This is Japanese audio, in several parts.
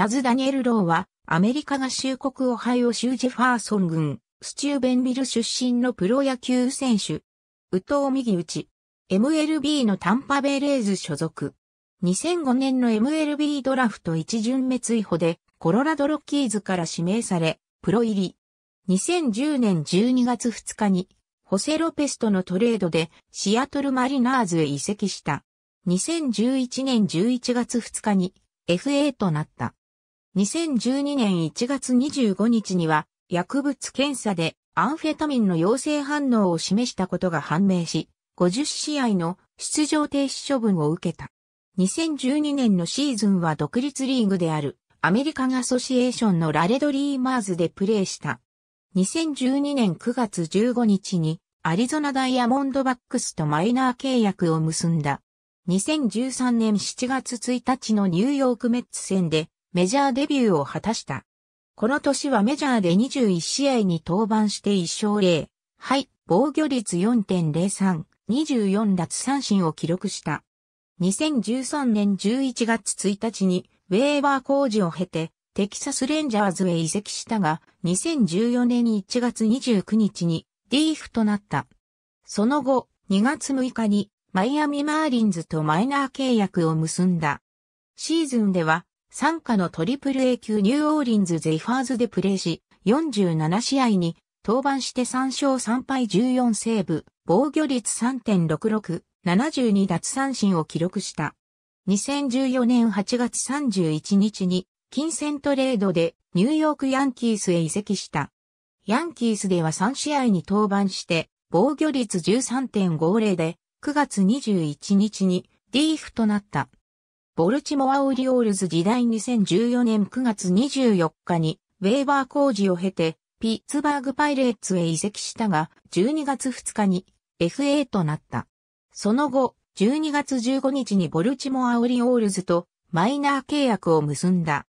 チャズ・ダニエル・ローは、アメリカ合衆国オハイオ州ジェファーソン郡、スチューベンビル出身のプロ野球選手。宇藤右打ち。MLB のタンパベレーズ所属。2005年の MLB ドラフト一巡目追捕で、コロラドロッキーズから指名され、プロ入り。2010年12月2日に、ホセ・ロペスとのトレードで、シアトルマリナーズへ移籍した。2011年11月2日に、FA となった。2012年1月25日には薬物検査でアンフェタミンの陽性反応を示したことが判明し、50試合の出場停止処分を受けた。2012年のシーズンは独立リーグであるアメリカンアソシエーションのラレドリーマーズでプレーした。2012年9月15日にアリゾナダイヤモンドバックスとマイナー契約を結んだ。2013年7月1日のニューヨークメッツ戦でメジャーデビューを果たした。この年はメジャーで21試合に登板して1勝0。はい、防御率4.03、24奪三振を記録した。2013年11月1日に、ウェーバー工事を経て、テキサスレンジャーズへ移籍したが、2014年1月29日に、ディーフとなった。その後、2月6日に、マイアミマーリンズとマイナー契約を結んだ。シーズンでは、参加のトリプル A 級ニューオーリンズゼイファーズでプレーし、47試合に登板して3勝3敗14セーブ、防御率3.66、72奪三振を記録した。2014年8月31日に金銭トレードでニューヨークヤンキースへ移籍した。ヤンキースでは3試合に登板して防御率13.50で9月21日にーフとなった。ボルチモア・オリオールズ時代2014年9月24日に、ウェーバー工事を経て、ピッツバーグパイレーツへ移籍したが、12月2日に FA となった。その後、12月15日にボルチモア・オリオールズとマイナー契約を結んだ。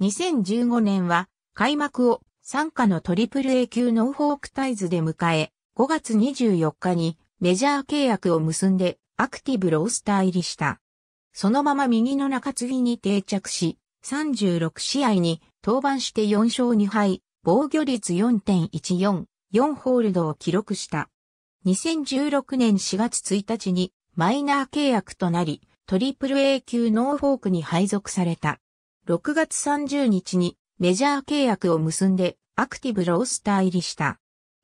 2015年は開幕を参加のトリプル A 級ノーフォークタイズで迎え、5月24日にメジャー契約を結んでアクティブロースター入りした。そのまま右の中継ぎに定着し、36試合に登板して4勝2敗、防御率4.14、4ホールドを記録した。2016年4月1日にマイナー契約となり、トリプル A 級ノーフォークに配属された。6月30日にメジャー契約を結んでアクティブロースター入りした。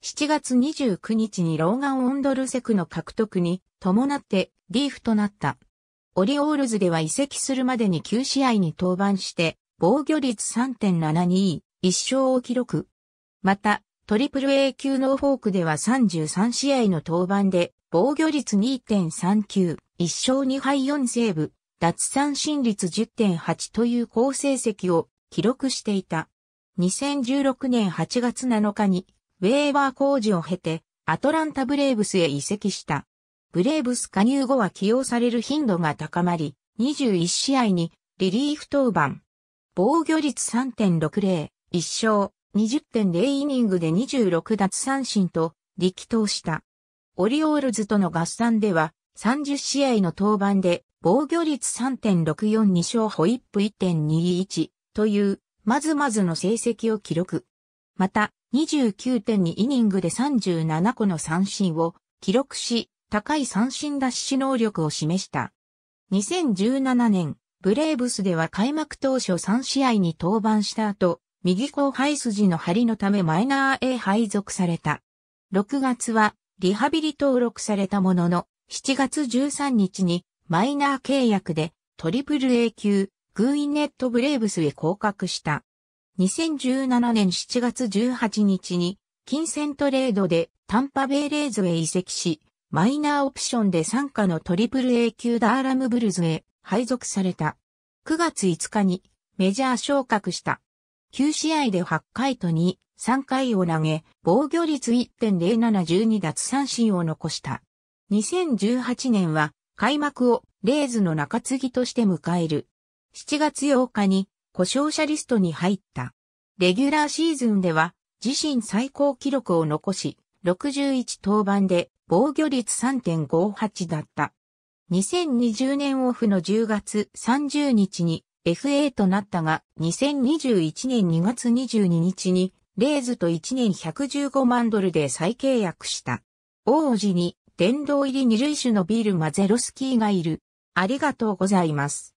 7月29日にローガン・オンドルセクの獲得に伴ってリーフとなった。オリオールズでは移籍するまでに9試合に登板して、防御率3.721勝を記録。また、トリプル A 級ノーフォークでは33試合の登板で、防御率2.391勝2敗4セーブ、脱三振率10.8という好成績を記録していた。2016年8月7日に、ウェーバー工事を経て、アトランタブレーブスへ移籍した。ブレーブス加入後は起用される頻度が高まり、21試合にリリーフ登板。防御率3.60、1勝、20.0イニングで26奪三振と力投した。オリオールズとの合算では30試合の登板で防御率3.642勝ホイップ1.21というまずまずの成績を記録。また29.2イニングで37個の三振を記録し高い三振奪取能力を示した。2017年、ブレーブスでは開幕当初3試合に登板した後、右後背筋の張りのためマイナー A 配属された。6月はリハビリ登録されたものの、7月13日にマイナー契約でトリプル A 級、グーインネットブレーブスへ降格した。2017年7月18日に金銭トレードでタンパベイレーズへ移籍し、マイナーオプションで参加の AAA 級ダーラムブルズへ配属された。9月5日にメジャー昇格した。9試合で8回と2、3回を投げ、防御率1.0712奪三振を残した。2018年は開幕をレーズの中継ぎとして迎える。7月8日に故障者リストに入った。レギュラーシーズンでは自身最高記録を残し、61登板で防御率3.58だった。2020年オフの10月30日に FA となったが、2021年2月22日に、レーズと1年115万ドルで再契約した。王子に、殿堂入り二類種のビールマゼロスキーがいる。ありがとうございます。